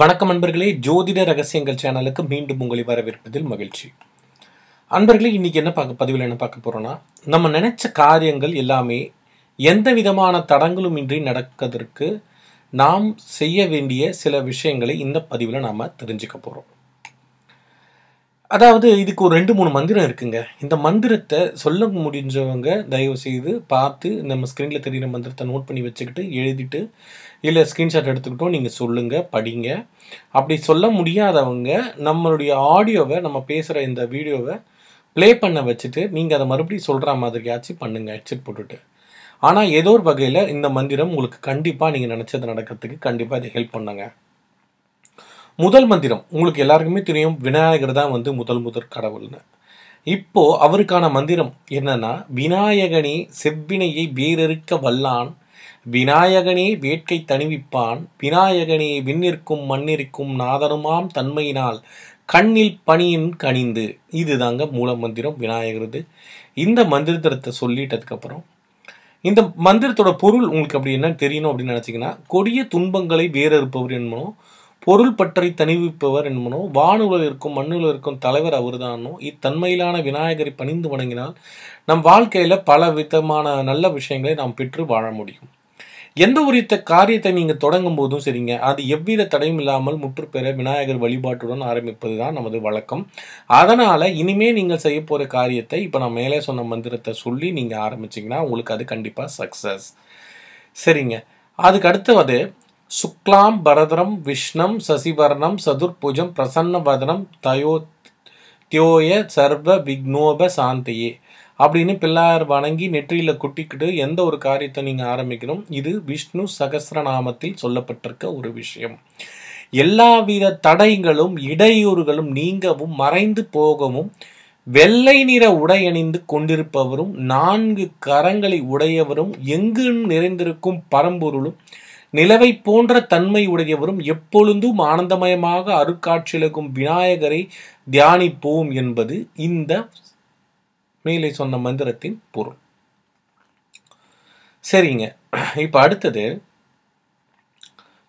வணக்கம் அன்பர்களே ஜோதிட ரகசியங்கள் சேனலுக்கு மீண்டும் உங்களை வரவேற்பதில் மகிழ்ச்சி அன்பர்களே இன்றைக்கி என்ன பார்க்க பதிவில் என்ன பார்க்க போகிறோன்னா நம்ம நினச்ச காரியங்கள் எல்லாமே எந்த விதமான தடங்களும் இன்றி நடக்கிறதுக்கு நாம் செய்ய வேண்டிய சில விஷயங்களை இந்த பதிவில் நாம் தெரிஞ்சுக்க போகிறோம் அதாவது இதுக்கு ஒரு ரெண்டு மூணு மந்திரம் இருக்குங்க இந்த மந்திரத்தை சொல்ல முடிஞ்சவங்க தயவு செய்து பார்த்து நம்ம ஸ்க்ரீனில் தெரிகிற மந்திரத்தை நோட் பண்ணி வச்சுக்கிட்டு எழுதிட்டு இல்லை ஸ்க்ரீன்ஷாட் எடுத்துக்கிட்டோம் நீங்கள் சொல்லுங்கள் படிங்க அப்படி சொல்ல முடியாதவங்க நம்மளுடைய ஆடியோவை நம்ம பேசுகிற இந்த வீடியோவை ப்ளே பண்ண வச்சுட்டு நீங்கள் அதை மறுபடியும் சொல்கிற மாதிரியாச்சும் பண்ணுங்கள் ஹெட்செட் போட்டுட்டு ஆனால் ஏதோ ஒரு வகையில் இந்த மந்திரம் உங்களுக்கு கண்டிப்பாக நீங்கள் நினச்சது நடக்கிறதுக்கு கண்டிப்பாக இதை ஹெல்ப் பண்ணுங்கள் முதல் மந்திரம் உங்களுக்கு எல்லாருக்குமே தெரியும் விநாயகர் தான் வந்து முதல் முதற் கடவுள்னு இப்போது அவருக்கான மந்திரம் என்னன்னா விநாயகனே செவ்வினையை வேறறுக்க வல்லான் விநாயகனே வேட்கை தணிவிப்பான் விநாயகனே விண்ணிற்கும் மண்ணிற்கும் நாதனுமாம் தன்மையினால் கண்ணில் பணியின் கனிந்து இதுதாங்க மூல மந்திரம் விநாயகருது இந்த மந்திரத்தை சொல்லிட்டதுக்கப்புறம் இந்த மந்திரத்தோட பொருள் உங்களுக்கு அப்படி என்ன தெரியணும் அப்படின்னு நினச்சிங்கன்னா கொடிய துன்பங்களை வேறறுப்பவர் என்பனும் பொருள் பற்றி தணிவிப்பவர் என்பனோ வானுல இருக்கும் மண்ணுல இருக்கும் தலைவர் அவர்தானோ இத்தன்மையிலான விநாயகரை பணிந்து வணங்கினால் நம் வாழ்க்கையில் பல விதமான நல்ல விஷயங்களை நாம் பெற்று வாழ முடியும் எந்த ஒரு இத்த காரியத்தை நீங்கள் தொடங்கும் போதும் சரிங்க அது எவ்வித தடையும் இல்லாமல் முற்றுப்பெற விநாயகர் வழிபாட்டுடன் ஆரம்பிப்பது தான் நமது வழக்கம் அதனால் இனிமேல் நீங்கள் செய்ய போற காரியத்தை இப்போ நான் மேலே சொன்ன மந்திரத்தை சொல்லி நீங்கள் ஆரம்பிச்சிங்கன்னா உங்களுக்கு அது கண்டிப்பாக சக்ஸஸ் சரிங்க அதுக்கு அடுத்தது சுக்லாம் பரதரம் விஷ்ணம் சசிவர்ணம் சதுர்புஜம் வதனம் தயோ தியோய சர்வ விக்னோப சாந்தையே அப்படின்னு பிள்ளார் வணங்கி நெற்றியில் குட்டிக்கிட்டு எந்த ஒரு காரியத்தை நீங்கள் ஆரம்பிக்கணும் இது விஷ்ணு சகசிரநாமத்தில் சொல்லப்பட்டிருக்க ஒரு விஷயம் எல்லாவித தடைகளும் இடையூறுகளும் நீங்கவும் மறைந்து போகவும் வெள்ளை நிற உடை அணிந்து கொண்டிருப்பவரும் நான்கு கரங்களை உடையவரும் எங்கும் நிறைந்திருக்கும் பரம்பொருளும் நிலவை போன்ற தன்மை உடையவரும் எப்பொழுதும் ஆனந்தமயமாக அருக்காட்சியிலும் விநாயகரை தியானிப்போம் என்பது இந்த மேலே சொன்ன மந்திரத்தின் பொருள் சரிங்க இப்போ அடுத்தது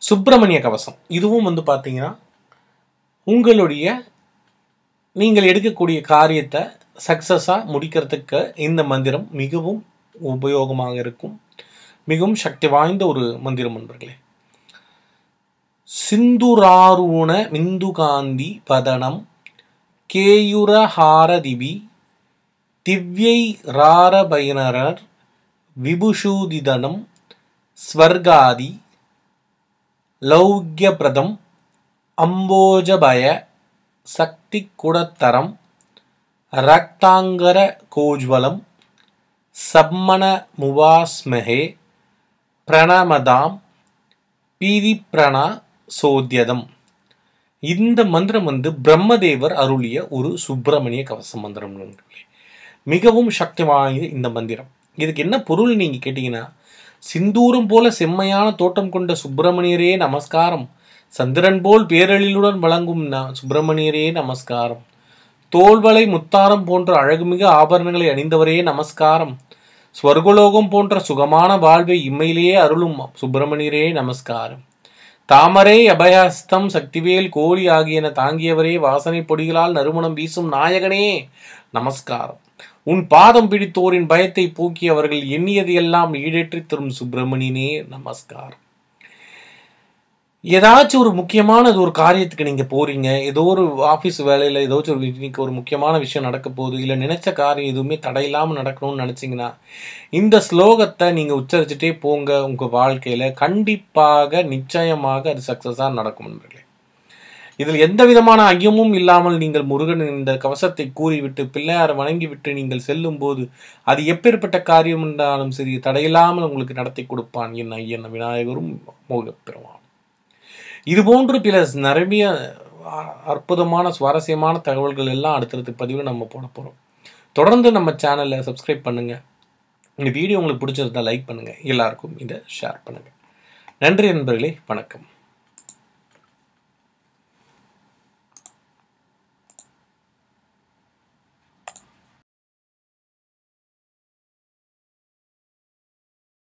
சுப்பிரமணிய கவசம் இதுவும் வந்து பார்த்தீங்கன்னா உங்களுடைய நீங்கள் எடுக்கக்கூடிய காரியத்தை சக்ஸஸாக முடிக்கிறதுக்கு இந்த மந்திரம் மிகவும் உபயோகமாக இருக்கும் மிகவும் சக்தி வாய்ந்த ஒரு மந்திரம் நண்பர்களே சிந்துராரூண மிந்துகாந்தி பதனம் கேயுரஹாரதிபி திவ்யை ராரபயனரர் விபுஷூதிதனம் ஸ்வர்காதி லௌக்கியபிரதம் அம்போஜபய சக்தி குடத்தரம் ரக்தாங்கர கோஜ்வலம் சம்மண முவாஸ்மஹே பிரணமதாம் பீதி பிரணா சோத்யதம் இந்த மந்திரம் வந்து பிரம்மதேவர் அருளிய ஒரு சுப்பிரமணிய கவச மந்திரம் மிகவும் சக்தி வாய்ந்த இந்த மந்திரம் இதுக்கு என்ன பொருள் நீங்கள் கேட்டீங்கன்னா சிந்தூரம் போல செம்மையான தோட்டம் கொண்ட சுப்பிரமணியரே நமஸ்காரம் சந்திரன் போல் பேரழிலுடன் வழங்கும் சுப்பிரமணியரே நமஸ்காரம் தோல்வலை முத்தாரம் போன்ற அழகுமிகு ஆபரணங்களை அணிந்தவரே நமஸ்காரம் ஸ்வர்கலோகம் போன்ற சுகமான வாழ்வை இம்மையிலேயே அருளும் சுப்பிரமணியரே நமஸ்காரம் தாமரை அபயஸ்தம் சக்திவேல் கோழி ஆகியன தாங்கியவரே வாசனை பொடிகளால் நறுமணம் வீசும் நாயகனே நமஸ்காரம் உன் பாதம் பிடித்தோரின் பயத்தை போக்கி அவர்கள் எண்ணியதையெல்லாம் ஈடேற்றித் தரும் சுப்பிரமணியனே நமஸ்காரம் ஏதாச்சும் ஒரு முக்கியமான ஒரு காரியத்துக்கு நீங்கள் போகிறீங்க ஏதோ ஒரு ஆஃபீஸ் வேலையில் ஏதாச்சும் ஒரு இன்னைக்கு ஒரு முக்கியமான விஷயம் நடக்க போகுது இல்லை நினச்ச காரியம் எதுவுமே தடையில்லாமல் நடக்கணும்னு நினச்சிங்கன்னா இந்த ஸ்லோகத்தை நீங்கள் உச்சரிச்சுட்டே போங்க உங்கள் வாழ்க்கையில் கண்டிப்பாக நிச்சயமாக அது சக்ஸஸாக நடக்கும் இதில் எந்த விதமான ஐயமும் இல்லாமல் நீங்கள் முருகன் இந்த கவசத்தை கூறிவிட்டு பிள்ளையார் வணங்கிவிட்டு நீங்கள் செல்லும் போது அது எப்பேற்பட்ட காரியம் என்றாலும் சரி தடையில்லாமல் உங்களுக்கு நடத்தி கொடுப்பான் என் ஐயன் விநாயகரும் மோகப்பெறுவான் இது போன்று பிற நிறைய அற்புதமான சுவாரஸ்யமான தகவல்கள் எல்லாம் அடுத்தடுத்து பதிவில் நம்ம போட போகிறோம் தொடர்ந்து நம்ம சேனலை சப்ஸ்கிரைப் பண்ணுங்கள் இந்த வீடியோ உங்களுக்கு பிடிச்சிருந்தால் லைக் பண்ணுங்கள் எல்லாருக்கும் இதை ஷேர் பண்ணுங்கள் நன்றி நண்பர்களே வணக்கம்